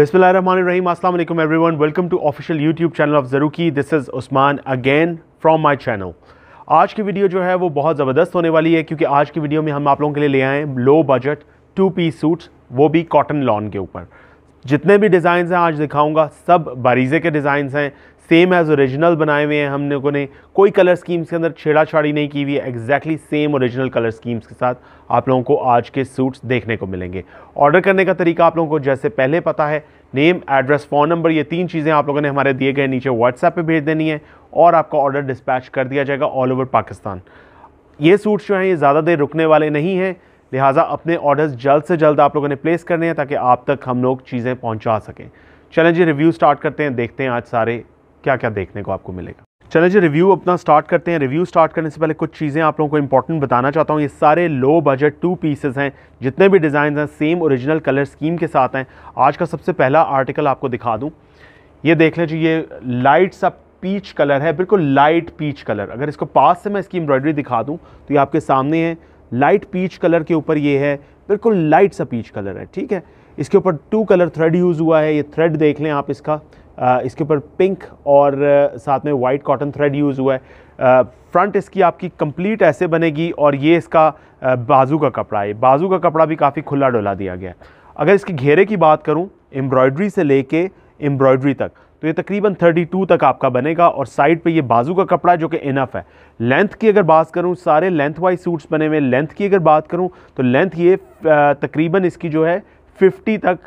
अस्सलाम वालेकुम everyone welcome to official YouTube channel of जरूकी this is Usman again from my channel आज की वीडियो जो है वो बहुत ज़बरदस्त होने वाली है क्योंकि आज की वीडियो में हम आप लोगों के लिए ले आए हैं low budget two P suits वो भी कॉटन लॉन के ऊपर जितने भी डिज़ाइन हैं आज दिखाऊंगा सब बारीज़े के डिज़ाइन हैं सेम एज ओरिजिनल बनाए हुए हैं हम लोगों ने कोई कलर स्कीम्स के अंदर छेड़ाछाड़ी नहीं की हुई है exactly same original colour schemes के साथ आप लोगों को आज के सूट्स देखने को मिलेंगे ऑर्डर करने का तरीका आप लोगों को जैसे पहले पता है नेम एड्रेस फ़ोन नंबर ये तीन चीज़ें आप लोगों ने हमारे दिए गए नीचे व्हाट्सएप पर भेज देनी है और आपका ऑर्डर डिस्पैच कर दिया जाएगा ऑल ओवर पाकिस्तान ये सूट्स जो हैं ये ज़्यादा देर रुकने वाले नहीं हैं लिहाजा अपने ऑर्डर्स जल्द से जल्द आप लोगों ने प्लेस करने हैं ताकि आप तक हम लोग चीज़ें पहुँचा सकें चलें जी रिव्यू स्टार्ट करते हैं देखते हैं आज सारे क्या क्या देखने को आपको मिलेगा चले जी रिव्यू अपना स्टार्ट करते हैं रिव्यू स्टार्ट करने से पहले कुछ चीज़ें आप लोगों को इंपॉर्टेंट बताना चाहता हूँ ये सारे लो बजट टू पीसेस हैं जितने भी डिज़ाइन हैं सेम ओरिजिनल कलर स्कीम के साथ हैं आज का सबसे पहला आर्टिकल आपको दिखा दूँ ये देख लें जी ये लाइट सा पीच कलर है बिल्कुल लाइट पीच कलर अगर इसको पास से मैं इसकी एम्ब्रॉयडरी दिखा दूँ तो ये आपके सामने है लाइट पीच कलर के ऊपर ये है बिल्कुल लाइट सा पीच कलर है ठीक है इसके ऊपर टू कलर थ्रेड यूज़ हुआ है ये थ्रेड देख लें आप इसका इसके ऊपर पिंक और साथ में वाइट कॉटन थ्रेड यूज़ हुआ है फ्रंट इसकी आपकी कंप्लीट ऐसे बनेगी और ये इसका बाजू का कपड़ा है बाजू का कपड़ा भी काफ़ी खुला डोला दिया गया है अगर इसके घेरे की बात करूँ एम्ब्रॉयड्री से लेके एम्ब्रॉयड्री तक तो ये तकरीबन 32 तक आपका बनेगा और साइड पे ये बाजू का कपड़ा जो कि इनफ है लेंथ की अगर बात करूँ सारे लेंथ वाइज सूट्स बने हुए लेंथ की अगर बात करूँ तो लेंथ ये तकरीबन इसकी जो है 50 तक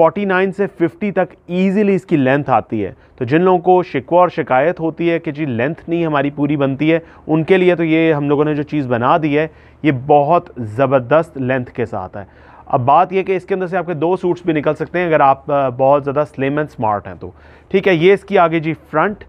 49 से 50 तक ईजिली इसकी लेंथ आती है तो जिन लोगों को शिकवा और शिकायत होती है कि जी लेंथ नहीं हमारी पूरी बनती है उनके लिए तो ये हम लोगों ने जो चीज़ बना दी है ये बहुत ज़बरदस्त लेंथ के साथ है अब बात यह कि इसके अंदर से आपके दो सूट्स भी निकल सकते हैं अगर आप बहुत ज़्यादा स्लिम एंड स्मार्ट हैं तो ठीक है ये इसकी आगे जी फ्रंट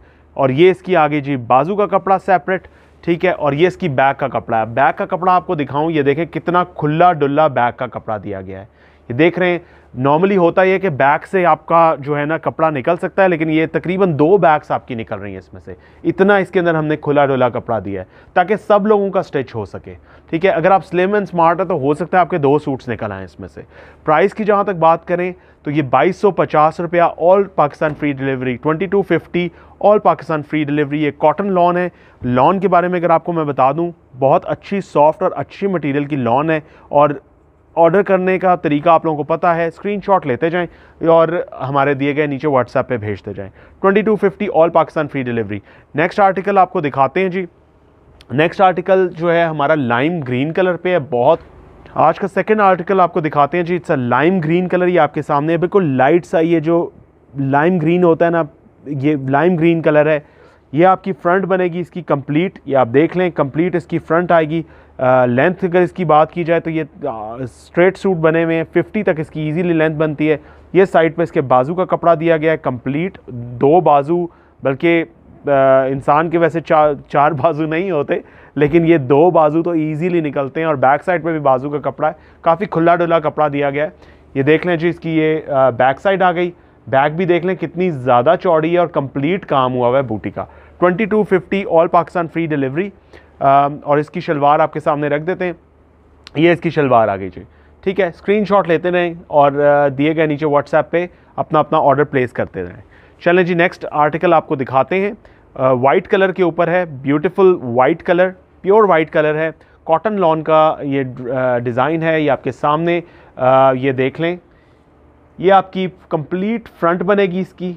और ये इसकी आगे जी बाजू का कपड़ा सेपरेट ठीक है और ये इसकी बैक का कपड़ा है बैक का कपड़ा आपको दिखाऊं ये देखें कितना खुला डुल्ला बैक का कपड़ा दिया गया है ये देख रहे हैं नॉर्मली होता यह कि बैग से आपका जो है ना कपड़ा निकल सकता है लेकिन ये तकरीबन दो बैग्स आपकी निकल रही हैं इसमें से इतना इसके अंदर हमने खुला डुला कपड़ा दिया है ताकि सब लोगों का स्टिच हो सके ठीक है अगर आप स्लिम एंड स्मार्ट है तो हो सकता है आपके दो सूट्स निकल आएँ इसमें से प्राइस की जहाँ तक बात करें तो ये बाईस सौ पचास रुपया all Pakistan free delivery twenty two fifty all Pakistan free delivery ये कॉटन लॉन है लॉन के बारे में अगर आपको मैं बता दूँ बहुत अच्छी सॉफ्ट और अच्छी मटीरियल की लॉन है और ऑर्डर करने का तरीका आप लोगों को पता है स्क्रीनशॉट लेते जाएं और हमारे दिए गए नीचे व्हाट्सएप पे भेजते जाएं 2250 all Pakistan free delivery next article आपको दिखाते हैं जी नेक्स्ट आर्टिकल जो है हमारा लाइम ग्रीन कलर पे है बहुत आज का सेकंड आर्टिकल आपको दिखाते हैं जी it's a lime green colour ये आपके सामने है बिल्कुल लाइट सा ये जो लाइम ग्रीन होता है ना ये लाइम ग्रीन कलर है ये आपकी फ्रंट बनेगी इसकी कंप्लीट ये आप देख लें कंप्लीट इसकी फ्रंट आएगी लेंथ अगर इसकी बात की जाए तो ये स्ट्रेट सूट बने हुए हैं फिफ्टी तक इसकी इजीली लेंथ बनती है ये साइड पे इसके बाजू का कपड़ा दिया गया है कंप्लीट दो बाजू बल्कि इंसान के वैसे चार चार बाजू नहीं होते लेकिन ये दो बाजू तो इजीली निकलते हैं और बैक साइड पे भी बाजू का कपड़ा है काफ़ी खुला डुला कपड़ा दिया गया है ये देख लें जी इसकी ये बैक साइड आ गई बैक भी देख लें कितनी ज़्यादा चौड़ी है और कंप्लीट काम हुआ हुआ है बूटी का twenty all Pakistan free delivery Um, और इसकी शलवार आपके सामने रख देते हैं ये इसकी शलवार आ गई जी ठीक है स्क्रीनशॉट लेते रहें और uh, दिए गए नीचे व्हाट्सएप पे अपना अपना ऑर्डर प्लेस करते रहें चलें जी नेक्स्ट आर्टिकल आपको दिखाते हैं वाइट uh, कलर के ऊपर है beautiful white colour pure white colour है कॉटन लॉन का ये डिज़ाइन uh, है ये आपके सामने ये देख लें ये आपकी कंप्लीट फ्रंट बनेगी इसकी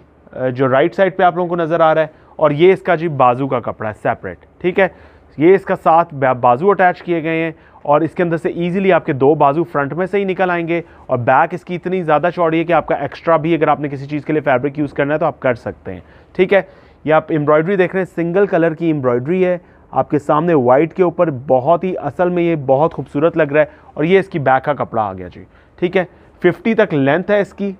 जो राइट साइड पे आप लोगों को नज़र आ रहा है और ये इसका जी बाजू का कपड़ा है सेपरेट ठीक है ये इसका साथ बाजू अटैच किए गए हैं और इसके अंदर से ईजिली आपके दो बाजू फ्रंट में से ही निकल आएंगे और बैक इसकी इतनी ज़्यादा चौड़ी है कि आपका एक्स्ट्रा भी अगर आपने किसी चीज़ के लिए फैब्रिक यूज़ करना है तो आप कर सकते हैं ठीक है ये आप एम्ब्रॉयड्री देख रहे हैं सिंगल कलर की एम्ब्रॉयड्री है आपके सामने वाइट के ऊपर बहुत ही असल में ये बहुत खूबसूरत लग रहा है और ये इसकी बैक का कपड़ा आ गया जी ठीक है फिफ्टी तक लेंथ है इसकी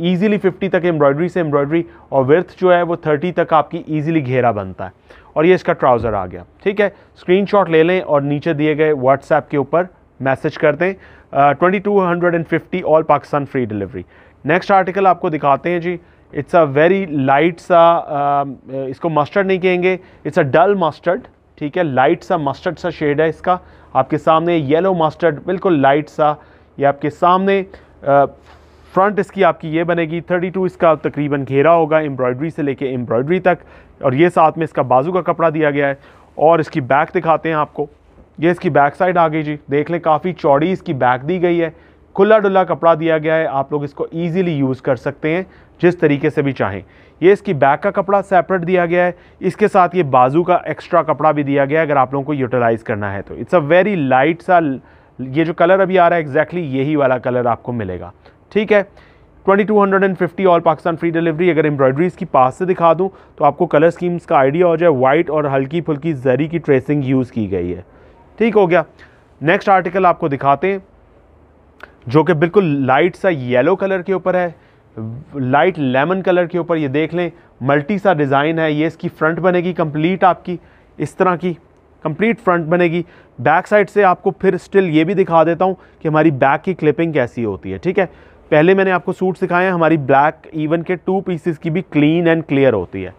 ईजिली फिफ्टी तक एम्ब्रॉयडरी से एम्ब्रॉयडरी और वर्थ जो है वो थर्टी तक आपकी ईजिली घेरा बनता है और ये इसका ट्राउज़र आ गया ठीक है शॉट ले लें और नीचे दिए गए व्हाट्सएप के ऊपर मैसेज कर दें twenty two hundred and fifty all Pakistan free delivery next article आपको दिखाते हैं जी इट्स अ वेरी लाइट सा uh, इसको मस्टर्ड नहीं कहेंगे इट्स अ डल मस्टर्ड ठीक है लाइट सा मस्टर्ड सा शेड है इसका आपके सामने येलो मस्टर्ड बिल्कुल लाइट सा ये आपके सामने uh, फ्रंट इसकी आपकी ये बनेगी 32 इसका तकरीबन घेरा होगा एम्ब्रॉयडरी से लेके एम्ब्रॉयडरी तक और ये साथ में इसका बाजू का कपड़ा दिया गया है और इसकी बैक दिखाते हैं आपको ये इसकी बैक साइड आ गई जी देख लें काफ़ी चौड़ी इसकी बैक दी गई है खुला डुला कपड़ा दिया गया है आप लोग इसको ईजिली यूज़ कर सकते हैं जिस तरीके से भी चाहें ये इसकी बैक का कपड़ा सेपरेट दिया गया है इसके साथ ये बाजू का एक्स्ट्रा कपड़ा भी दिया गया है अगर आप लोगों को यूटिलाइज़ करना है तो इट्स अ वेरी लाइट सा ये जो कलर अभी आ रहा है एग्जैक्टली exactly यही वाला कलर आपको मिलेगा ठीक है 2250 ऑल पाकिस्तान फ्री डिलीवरी अगर एम्ब्रॉयडरीज़ की पास से दिखा दूँ तो आपको कलर स्कीम्स का आइडिया हो जाए वाइट और हल्की फुल्की जरी की ट्रेसिंग यूज़ की गई है ठीक हो गया नेक्स्ट आर्टिकल आपको दिखाते हैं जो कि बिल्कुल लाइट सा येलो कलर के ऊपर है लाइट लेमन कलर के ऊपर ये देख लें मल्टी सा डिज़ाइन है ये इसकी फ्रंट बनेगी कंप्लीट आपकी इस तरह की कंप्लीट फ्रंट बनेगी बैक साइड से आपको फिर स्टिल ये भी दिखा देता हूँ कि हमारी बैक की क्लिपिंग कैसी होती है ठीक है पहले मैंने आपको सूट सिखाए हैं हमारी ब्लैक इवन के टू पीसेस की भी क्लीन एंड क्लियर होती है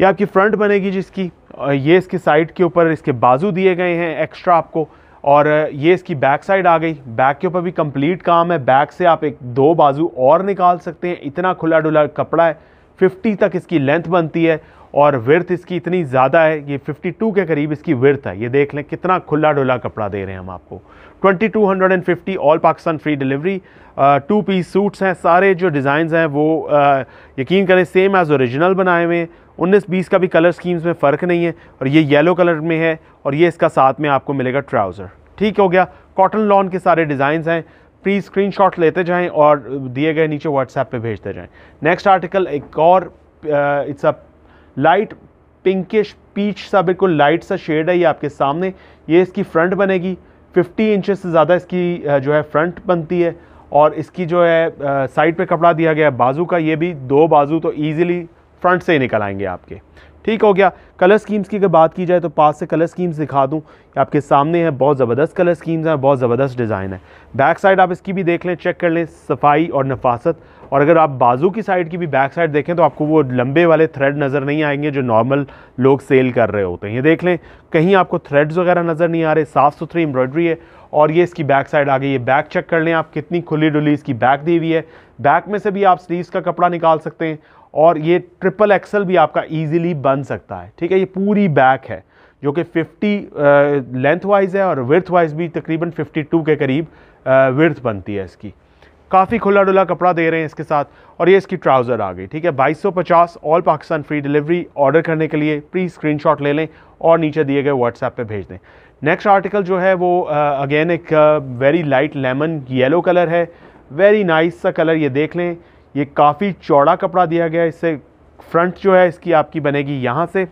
ये आपकी फ्रंट बनेगी जिसकी ये इसके साइड के ऊपर इसके बाजू दिए गए हैं एक्स्ट्रा आपको और ये इसकी बैक साइड आ गई बैक के ऊपर भी कंप्लीट काम है बैक से आप एक दो बाजू और निकाल सकते हैं इतना खुला डुला कपड़ा है फिफ्टी तक इसकी लेंथ बनती है और विर्थ इसकी इतनी ज़्यादा है ये 52 के करीब इसकी विर्थ है ये देख लें कितना खुला डुला कपड़ा दे रहे हैं हम आपको 2250 all Pakistan free delivery two piece suits हैं सारे जो डिज़ाइन हैं वो uh, यकीन करें सेम एज़ ओरिजिनल बनाए हुए उन्नीस बीस का भी कलर स्कीम्स में फ़र्क नहीं है और ये येलो कलर में है और ये इसका साथ में आपको मिलेगा ट्राउज़र ठीक हो गया कॉटन लॉन के सारे डिज़ाइंस हैं प्लीज़ स्क्रीन शॉट लेते जाएँ और दिए गए नीचे व्हाट्सएप पर भेजते जाएँ नेक्स्ट आर्टिकल एक और it's a light pinkish peach सा बिल्कुल लाइट सा शेड है ये आपके सामने ये इसकी फ्रंट बनेगी 50 इंचेस से ज़्यादा इसकी जो है फ्रंट बनती है और इसकी जो है साइड पे कपड़ा दिया गया है बाजू का ये भी दो बाजू तो ईजिली फ्रंट से ही निकल आएंगे आपके ठीक हो गया कलर स्कीम्स की अगर बात की जाए तो पास से कलर स्कीम्स दिखा दूँ आपके सामने है बहुत ज़बरदस्त कलर स्कीम्स हैं बहुत ज़बरदस्त डिज़ाइन है बैक साइड आप इसकी भी देख लें चेक कर लें सफाई और नफासत और अगर आप बाजू की साइड की भी बैक साइड देखें तो आपको वो लंबे वाले थ्रेड नज़र नहीं आएंगे जो नॉर्मल लोग सेल कर रहे होते हैं ये देख लें कहीं आपको थ्रेड्स वगैरह नज़र नहीं आ रहे साफ़ सुथरी एम्ब्रॉयडरी है और ये इसकी बैक साइड आ गई ये बैक चेक कर लें आप कितनी खुली डुली इसकी बैक दी हुई है बैक में से भी आप स्लीव का कपड़ा निकाल सकते हैं और ये ट्रिपल एक्सल भी आपका ईजिली बन सकता है ठीक है ये पूरी बैक है जो कि 50 लेंथ वाइज है और विर्थ वाइज भी तकरीबन 52 के करीब विर्थ बनती है इसकी काफ़ी खुला डुला कपड़ा दे रहे हैं इसके साथ और ये इसकी ट्राउज़र आ गई ठीक है 2250 all Pakistan free delivery order करने के लिए प्री स्क्रीनशॉट ले लें और नीचे दिए गए व्हाट्सएप पे भेज दें नेक्स्ट आर्टिकल जो है वो अगेन एक very light lemon yellow colour है वेरी नाइस सा कलर ये देख लें ये काफ़ी चौड़ा कपड़ा दिया गया इससे फ्रंट जो है इसकी आपकी बनेगी यहाँ से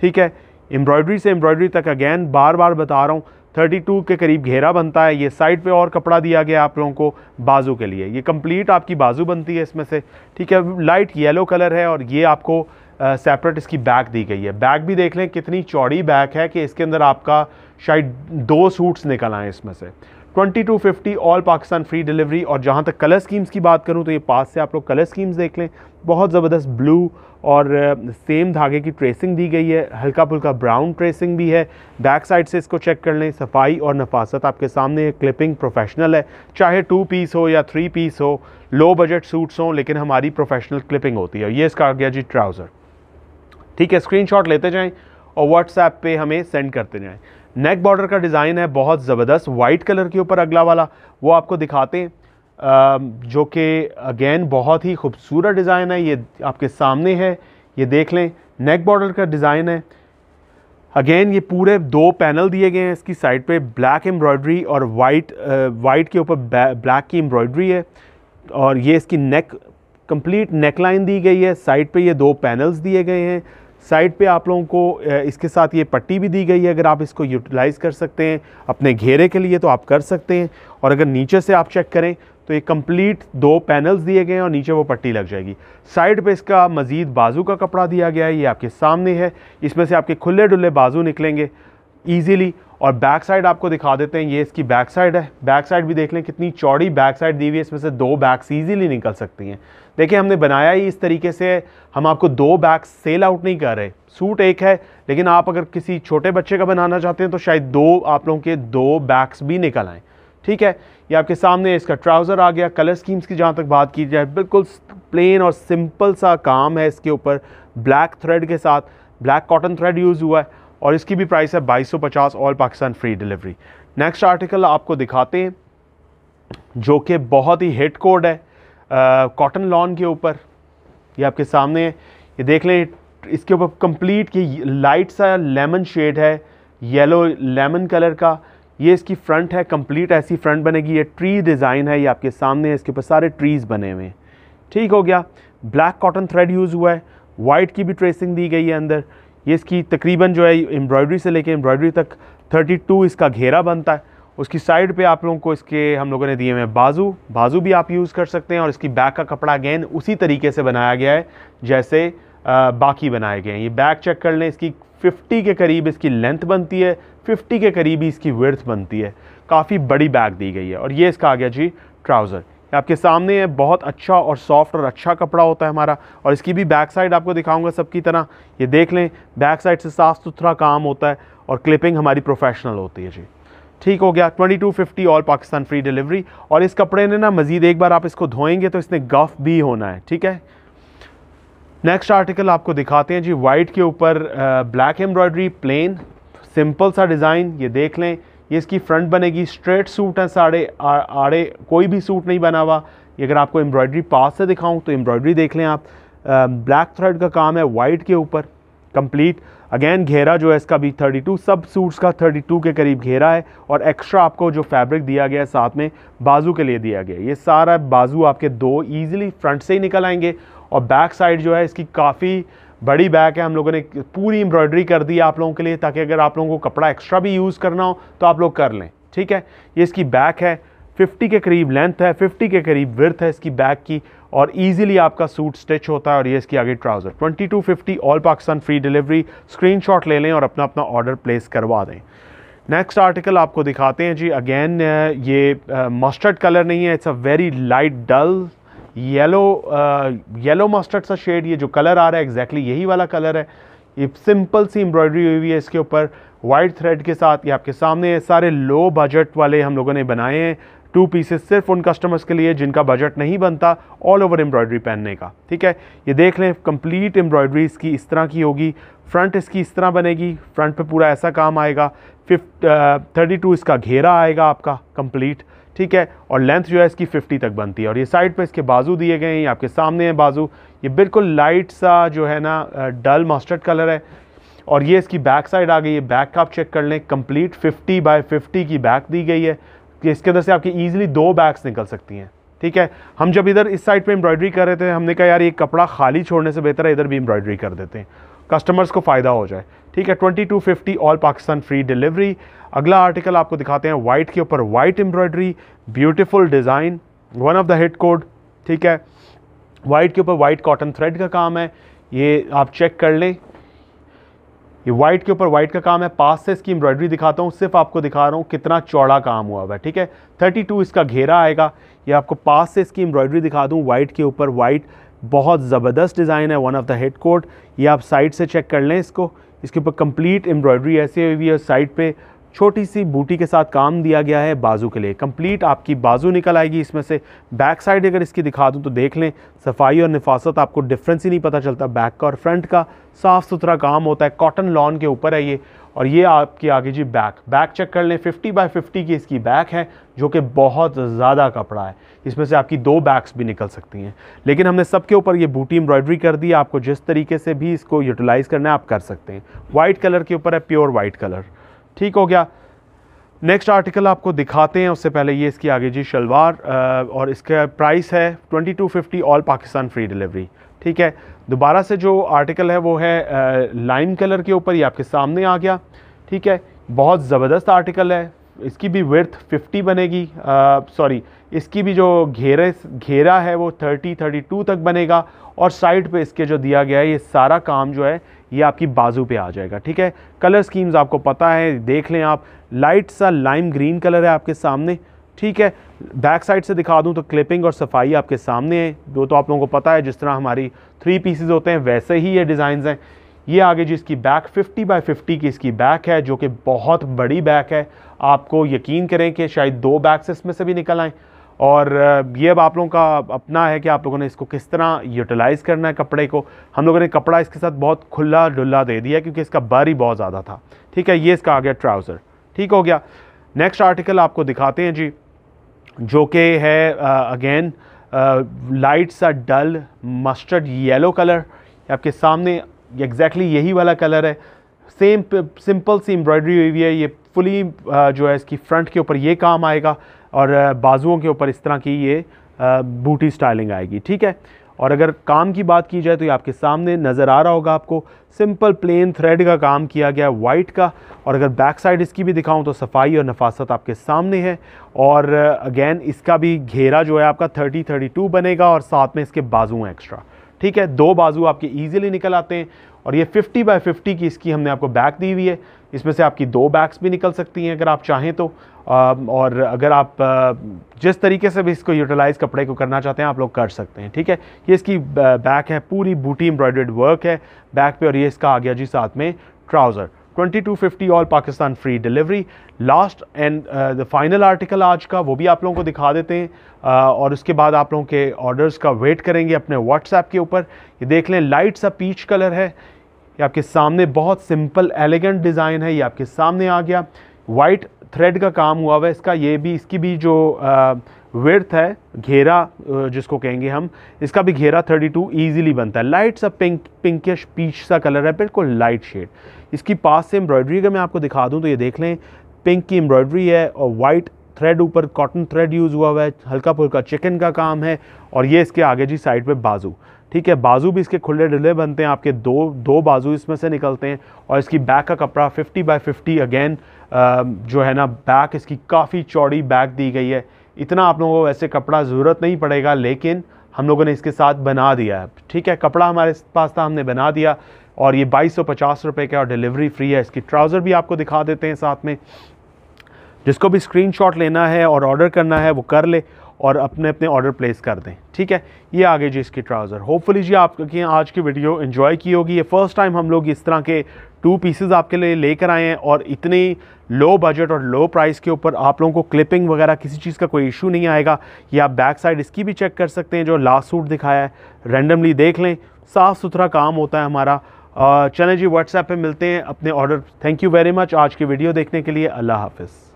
ठीक है एम्ब्रॉयड्री से एम्ब्रॉयड्री तक अगेन बार बार बता रहा हूँ 32 के करीब घेरा बनता है ये साइड पे और कपड़ा दिया गया आप लोगों को बाजू के लिए ये कंप्लीट आपकी बाजू बनती है इसमें से ठीक है लाइट येलो कलर है और ये आपको सेपरेट इसकी बैक दी गई है बैक भी देख लें कितनी चौड़ी बैक है कि इसके अंदर आपका शायद दो सूट्स निकल आए इसमें से twenty two fifty all Pakistan free delivery और जहाँ तक कलर स्कीम्स की बात करूँ तो ये पास से आप लोग कलर स्कीम्स देख लें बहुत ज़बरदस्त ब्लू और सेम uh, धागे की ट्रेसिंग दी गई है हल्का फुल्का ब्राउन ट्रेसिंग भी है बैक साइड से इसको चेक कर लें सफाई और नफासत आपके सामने क्लिपिंग प्रोफेशनल है चाहे टू पीस हो या थ्री पीस हो लो बजट सूट्स हों लेकिन हमारी प्रोफेशनल क्लिपिंग होती है ये इसका आ गया जी ट्राउज़र ठीक है स्क्रीन लेते जाएँ और व्हाट्सएप पर हमें सेंड करते जाएँ नेक बॉर्डर का डिज़ाइन है बहुत ज़बरदस्त वाइट कलर के ऊपर अगला वाला वो आपको दिखाते हैं जो कि अगेन बहुत ही खूबसूरत डिज़ाइन है ये आपके सामने है ये देख लें नेक बॉर्डर का डिज़ाइन है अगेन ये पूरे दो पैनल दिए गए हैं इसकी साइड पे ब्लैक एम्ब्रॉयडरी और वाइट वाइट के ऊपर ब्लैक की एम्ब्रॉयड्री है और ये इसकी नेक कंप्लीट नेक लाइन दी गई है साइड पे ये दो पैनल्स दिए गए हैं साइड पे आप लोगों को इसके साथ ये पट्टी भी दी गई है अगर आप इसको यूटिलाइज़ कर सकते हैं अपने घेरे के लिए तो आप कर सकते हैं और अगर नीचे से आप चेक करें तो ये कंप्लीट दो पैनल्स दिए गए हैं और नीचे वो पट्टी लग जाएगी साइड पे इसका मज़ीद बाजू का कपड़ा दिया गया है ये आपके सामने है इसमें से आपके खुले डुल्ले बाजू निकलेंगे ईजीली और बैक साइड आपको दिखा देते हैं ये इसकी बैक साइड है बैक साइड भी देख लें कितनी चौड़ी बैक साइड दी हुई है इसमें से दो बैक्स ईजिली निकल सकती हैं देखिए हमने बनाया ही इस तरीके से हम आपको दो बैग सेल आउट नहीं कर रहे सूट एक है लेकिन आप अगर किसी छोटे बच्चे का बनाना चाहते हैं तो शायद दो आप लोगों के दो बैग्स भी निकल आएँ ठीक है ये आपके सामने इसका ट्राउज़र आ गया कलर स्कीम्स की जहाँ तक बात की जाए बिल्कुल प्लेन और सिंपल सा काम है इसके ऊपर ब्लैक थ्रेड के साथ ब्लैक कॉटन थ्रेड यूज़ हुआ है और इसकी भी प्राइस है 2250 all Pakistan free delivery next article आपको दिखाते हैं जो कि बहुत ही हिट कोड है कॉटन लॉन के ऊपर ये आपके सामने है ये देख लें इसके ऊपर कंप्लीट ये लाइट सा लेमन शेड है येलो लेमन कलर का ये इसकी फ्रंट है कंप्लीट ऐसी फ्रंट बनेगी ये ट्री डिज़ाइन है ये आपके सामने है इसके ऊपर सारे ट्रीज़ बने हुए हैं ठीक हो गया ब्लैक कॉटन थ्रेड यूज़ हुआ है वाइट की भी ट्रेसिंग दी गई है अंदर ये इसकी तकरीबन जो है एम्ब्रॉयडरी से लेके एम्ब्रॉयडरी तक 32 इसका घेरा बनता है उसकी साइड पे आप लोगों को इसके हम लोगों ने दिए हुए बाजू बाजू भी आप यूज़ कर सकते हैं और इसकी बैक का कपड़ा अगेन उसी तरीके से बनाया गया है जैसे आ, बाकी बनाए गए हैं ये बैक चेक कर लें इसकी 50 के करीब इसकी लेंथ बनती है 50 के करीब ही इसकी वर्थ बनती है काफ़ी बड़ी बैग दी गई है और ये इसका आ गया जी ट्राउज़र आपके सामने है बहुत अच्छा और सॉफ्ट और अच्छा कपड़ा होता है हमारा और इसकी भी बैक साइड आपको दिखाऊंगा सबकी तरह ये देख लें बैक साइड से साफ़ सुथरा काम होता है और क्लिपिंग हमारी प्रोफेशनल होती है जी ठीक हो गया 2250 ऑल पाकिस्तान फ्री डिलीवरी और इस कपड़े ने ना मज़ीद एक बार आप इसको धोएंगे तो इसने गफ़ भी होना है ठीक है नेक्स्ट आर्टिकल आपको दिखाते हैं जी वाइट के ऊपर ब्लैक एम्ब्रॉयडरी प्लेन सिंपल सा डिज़ाइन ये देख लें ये इसकी फ्रंट बनेगी स्ट्रेट सूट है साढ़े आड़े कोई भी सूट नहीं बना हुआ अगर आपको एम्ब्रॉयडरी पास से दिखाऊं तो एम्ब्रॉयडरी देख लें आप ब्लैक थ्रेड का काम है वाइट के ऊपर कंप्लीट अगेन घेरा जो है इसका भी 32 सब सूट्स का 32 के करीब घेरा है और एक्स्ट्रा आपको जो फैब्रिक दिया गया है साथ में बाजू के लिए दिया गया है ये सारा बाजू आपके दो ईजिली फ्रंट से ही निकल आएंगे और बैक साइड जो है इसकी काफ़ी बड़ी बैग है हम लोगों ने पूरी एम्ब्रॉयडरी कर दी आप लोगों के लिए ताकि अगर आप लोगों को कपड़ा एक्स्ट्रा भी यूज़ करना हो तो आप लोग कर लें ठीक है ये इसकी बैक है 50 के करीब लेंथ है 50 के करीब विर्थ है इसकी बैक की और इजीली आपका सूट स्टिच होता है और ये इसकी आगे trouser 2250 all Pakistan free delivery screenshot ले लें और अपना अपना ऑर्डर प्लेस करवा दें नेक्स्ट आर्टिकल आपको दिखाते हैं जी अगेन ये मस्टर्ड uh, कलर नहीं है it's a very light dull yellow yellow mustard सा शेड ये जो कलर आ रहा है एग्जैक्टली यही वाला कलर है ये सिंपल सी एम्ब्रॉयडरी हुई हुई है इसके ऊपर वाइट थ्रेड के साथ ये आपके सामने है सारे लो बजट वाले हम लोगों ने बनाए हैं टू पीसेस सिर्फ उन कस्टमर्स के लिए जिनका बजट नहीं बनता ऑल ओवर एम्ब्रॉयडरी पहनने का ठीक है ये देख लें कंप्लीट एम्ब्रॉयडरी इसकी इस तरह की होगी फ्रंट इसकी इस तरह बनेगी फ्रंट पे पूरा ऐसा काम आएगा फिफ्ट थर्टी टू इसका घेरा आएगा आपका कंप्लीट ठीक है और लेंथ जो है इसकी 50 तक बनती है और ये साइड पे इसके बाजू दिए गए हैं आपके सामने है बाजू ये बिल्कुल लाइट सा जो है ना डल मस्टर्ड कलर है और ये इसकी बैक साइड आ गई है बैक का आप चेक कर लें कंप्लीट 50 बाय 50 की बैक दी गई है कि इसके अंदर से आपकी ईजिली दो बैग्स निकल सकती हैं ठीक है हम जब इधर इस साइड पे एम्ब्रॉयडरी कर रहे थे हमने कहा यार ये कपड़ा खाली छोड़ने से बेहतर है इधर भी एम्ब्रॉयडरी कर देते हैं कस्टमर्स को फ़ायदा हो जाए ठीक है twenty two fifty all Pakistan free delivery अगला आर्टिकल आपको दिखाते हैं वाइट के ऊपर white embroidery beautiful design one of the head code ठीक है वाइट के ऊपर वाइट कॉटन थ्रेड का काम है ये आप चेक कर लें ये वाइट के ऊपर वाइट का काम है पास से इसकी एम्ब्रॉयडरी दिखाता हूँ सिर्फ आपको दिखा रहा हूँ कितना चौड़ा काम हुआ हुआ है ठीक है 32 इसका घेरा आएगा ये आपको पास से इसकी एम्ब्रॉयडरी दिखा दूँ वाइट के ऊपर वाइट बहुत ज़बरदस्त डिज़ाइन है one of the head coat ये आप साइड से चेक कर लें इसको इसके ऊपर कंप्लीट एम्ब्रॉयडरी ऐसी हुई है साइड पर छोटी सी बूटी के साथ काम दिया गया है बाजू के लिए कंप्लीट आपकी बाजू निकल आएगी इसमें से बैक साइड अगर इसकी दिखा दूँ तो देख लें सफाई और नफासत आपको डिफरेंस ही नहीं पता चलता बैक का और फ्रंट का साफ़ सुथरा काम होता है कॉटन लॉन के ऊपर है ये और ये आपकी आगे जी बैक बैक चेक कर लें फिफ्टी बाई फिफ़्टी की इसकी बैक है जो कि बहुत ज़्यादा कपड़ा है इसमें से आपकी दो बैक्स भी निकल सकती हैं लेकिन हमने सबके ऊपर ये बूटी एम्ब्रॉयडरी कर दी आपको जिस तरीके से भी इसको यूटिलाइज़ करना है आप कर सकते हैं वाइट कलर के ऊपर है प्योर वाइट कलर ठीक हो गया नेक्स्ट आर्टिकल आपको दिखाते हैं उससे पहले ये इसकी आगे जी शलवार और इसका प्राइस है 2250 ऑल पाकिस्तान फ्री डिलीवरी ठीक है दोबारा से जो आर्टिकल है वो है लाइम कलर के ऊपर ये आपके सामने आ गया ठीक है बहुत ज़बरदस्त आर्टिकल है इसकी भी वर्थ 50 बनेगी सॉरी इसकी भी जो घेरे घेरा है वो 30 32 तक बनेगा और साइड पे इसके जो दिया गया है ये सारा काम जो है ये आपकी बाजू पे आ जाएगा ठीक है कलर स्कीम्स आपको पता है देख लें आप लाइट सा लाइम ग्रीन कलर है आपके सामने ठीक है बैक साइड से दिखा दूं तो क्लिपिंग और सफाई आपके सामने है जो तो आप लोगों को पता है जिस तरह हमारी थ्री पीसेज होते हैं वैसे ही ये डिज़ाइन हैं ये आगे जो इसकी बैक 50 बाय 50 की इसकी बैक है जो कि बहुत बड़ी बैक है आपको यकीन करें कि शायद दो बैग्स इसमें से भी निकल आएँ और ये अब आप लोगों का अपना है कि आप लोगों ने इसको किस तरह यूटिलाइज़ करना है कपड़े को हम लोगों ने कपड़ा इसके साथ बहुत खुला डुल्ला दे दिया क्योंकि इसका ही बहुत ज़्यादा था ठीक है ये इसका आ गया ट्राउज़र ठीक हो गया नेक्स्ट आर्टिकल आपको दिखाते हैं जी जो कि है अगेन लाइट सा डल मस्टर्ड येलो कलर आपके सामने एग्जैक्टली exactly यही वाला कलर है सेम सिंपल सी एम्ब्रॉयडरी हुई हुई है ये फुली जो है इसकी फ्रंट के ऊपर ये काम आएगा और बाजुओं के ऊपर इस तरह की ये बूटी स्टाइलिंग आएगी ठीक है और अगर काम की बात की जाए तो ये आपके सामने नज़र आ रहा होगा आपको सिंपल प्लेन थ्रेड का काम किया गया वाइट का और अगर बैक साइड इसकी भी दिखाऊं तो सफाई और नफासत आपके सामने है और अगेन इसका भी घेरा जो है आपका 30 32 बनेगा और साथ में इसके बाजू हैं एक्स्ट्रा ठीक है दो बाजू आपके ईजिली निकल आते हैं और ये 50 बाय 50 की इसकी हमने आपको बैक दी हुई है इसमें से आपकी दो बैक्स भी निकल सकती हैं अगर आप चाहें तो और अगर आप जिस तरीके से भी इसको यूटिलाइज़ कपड़े को करना चाहते हैं आप लोग कर सकते हैं ठीक है ये इसकी बैक है पूरी बूटी एम्ब्रॉयड्रेड वर्क है बैक पे और ये इसका आ गया जी साथ में trouser 2250 all Pakistan free delivery last and the final article आज का वो भी आप लोगों को दिखा देते हैं uh, और उसके बाद आप लोगों के ऑर्डर्स का वेट करेंगे अपने व्हाट्सएप के ऊपर ये देख लें लाइट सा पीच कलर है ये आपके सामने बहुत सिंपल एलिगेंट डिज़ाइन है ये आपके सामने आ गया वाइट थ्रेड का काम हुआ हुआ है इसका ये भी इसकी भी जो uh, विर्थ है घेरा जिसको कहेंगे हम इसका भी घेरा 32 टू ईजिली बनता है लाइट सा पिंक पिंकिश पीच सा कलर है बिल्कुल लाइट शेड इसकी पास से एम्ब्रॉयडरी अगर मैं आपको दिखा दूं तो ये देख लें पिंक की एम्ब्रॉयडरी है और वाइट थ्रेड ऊपर कॉटन थ्रेड यूज़ हुआ हुआ है हल्का फुल्का चिकन का काम है और ये इसके आगे जी साइड पर बाजू ठीक है बाजू भी इसके खुले डुले बनते हैं आपके दो दो बाजू इसमें से निकलते हैं और इसकी बैक का कपड़ा 50 बाय 50 अगेन जो है ना बैक इसकी काफ़ी चौड़ी बैक दी गई है इतना आप लोगों को वैसे कपड़ा ज़रूरत नहीं पड़ेगा लेकिन हम लोगों ने इसके साथ बना दिया है ठीक है कपड़ा हमारे पास था हमने बना दिया और ये बाईस सौ पचास रुपये का और डिलीवरी फ्री है इसकी ट्राउज़र भी आपको दिखा देते हैं साथ में जिसको भी स्क्रीनशॉट लेना है और ऑर्डर करना है वो कर ले और अपने अपने ऑर्डर प्लेस कर दें ठीक है ये आगे जी इसकी ट्राउज़र होपफुली जी आपकी आज की वीडियो इन्जॉय की होगी ये फर्स्ट टाइम हम लोग इस तरह के टू पीसेज आपके लिए लेकर आए हैं और इतनी लो बजट और लो प्राइस के ऊपर आप लोगों को क्लिपिंग वगैरह किसी चीज़ का कोई इशू नहीं आएगा ये आप बैक साइड इसकी भी चेक कर सकते हैं जो लास्ट सूट दिखाया है रैंडमली देख लें साफ़ सुथरा काम होता है हमारा चलें जी व्हाट्सएप पे मिलते हैं अपने order thank you very much आज की वीडियो देखने के लिए अल्लाह हाफिज़